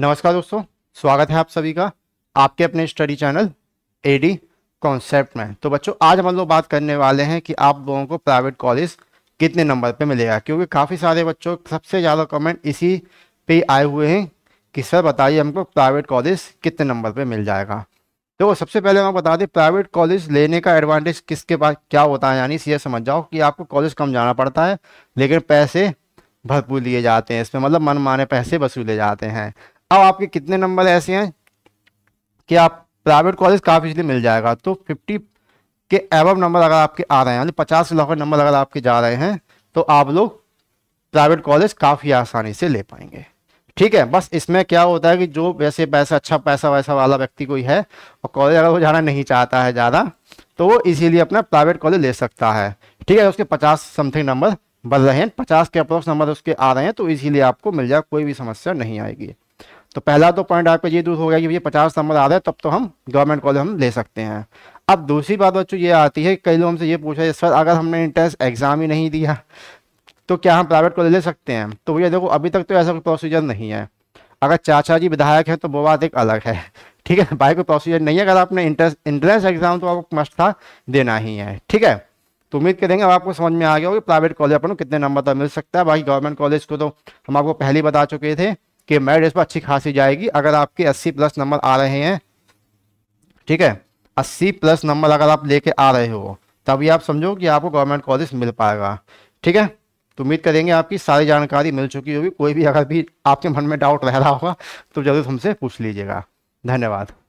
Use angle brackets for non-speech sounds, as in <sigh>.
नमस्कार दोस्तों स्वागत है आप सभी का आपके अपने स्टडी चैनल एडी कॉन्सेप्ट में तो बच्चों आज हम लोग बात करने वाले हैं कि आप लोगों को प्राइवेट कॉलेज कितने नंबर पे मिलेगा क्योंकि काफ़ी सारे बच्चों सबसे ज़्यादा कमेंट इसी पे आए हुए हैं कि सर बताइए हमको प्राइवेट कॉलेज कितने नंबर पर मिल जाएगा तो सबसे पहले मैं बता दें प्राइवेट कॉलेज लेने का एडवांटेज किसके पास क्या होता है यानी ये समझ जाओ कि आपको कॉलेज कम जाना पड़ता है लेकिन पैसे भरपूर लिए जाते हैं इसमें मतलब मनमाने पैसे वसूले जाते हैं अब आपके कितने नंबर ऐसे हैं कि आप प्राइवेट कॉलेज काफ़ी इसलिए मिल जाएगा तो फिफ्टी के एवब नंबर अगर आपके आ रहे हैं यानी पचास से लाख नंबर अगर आपके जा रहे हैं तो आप लोग प्राइवेट कॉलेज काफ़ी आसानी से ले पाएंगे ठीक है बस इसमें क्या होता है कि जो वैसे पैसा अच्छा पैसा वैसा वाला व्यक्ति कोई है और कॉलेज अगर वो जाना नहीं चाहता है ज़्यादा तो वो इसीलिए अपना प्राइवेट कॉलेज ले सकता है ठीक है उसके पचास समथिंग नंबर बढ़ रहे हैं पचास के अप्रोक्स नंबर उसके आ रहे हैं तो इसीलिए आपको मिल जाए कोई भी समस्या नहीं आएगी तो पहला तो पॉइंट आपका ये दूर हो गया कि भैया पचास नंबर आ रहा है तब तो हम गवर्नमेंट कॉलेज हम ले सकते हैं अब दूसरी बात बच्चों ये आती है कई लोग हमसे ये पूछा है सर अगर हमने इंट्रेंस एग्ज़ाम ही नहीं दिया तो क्या हम प्राइवेट कॉलेज ले सकते हैं तो भैया देखो अभी तक तो ऐसा कोई प्रोसीजर नहीं है अगर चाचा जी विधायक हैं तो वो बात एक अलग है <laughs> ठीक है भाई कोई प्रोसीजर नहीं है अगर आपने इंट्रेंस इंट्रेंस एग्ज़ाम तो आपको मस्ट था देना ही है ठीक है तो उम्मीद करेंगे अब आपको समझ में आ गया होगा प्राइवेट कॉलेज अपन को कितने नंबर तक मिल सकता है बाकी गवर्नमेंट कॉलेज को तो हम आपको पहले ही बता चुके थे कि मेरिट इस पर अच्छी खासी जाएगी अगर आपके 80 प्लस नंबर आ रहे हैं ठीक है 80 प्लस नंबर अगर आप लेके आ रहे हो तभी आप समझो कि आपको गवर्नमेंट कॉलेज मिल पाएगा ठीक है तो उम्मीद करेंगे आपकी सारी जानकारी मिल चुकी होगी कोई भी अगर भी आपके मन में डाउट रह रहा होगा तो ज़रूर हमसे पूछ लीजिएगा धन्यवाद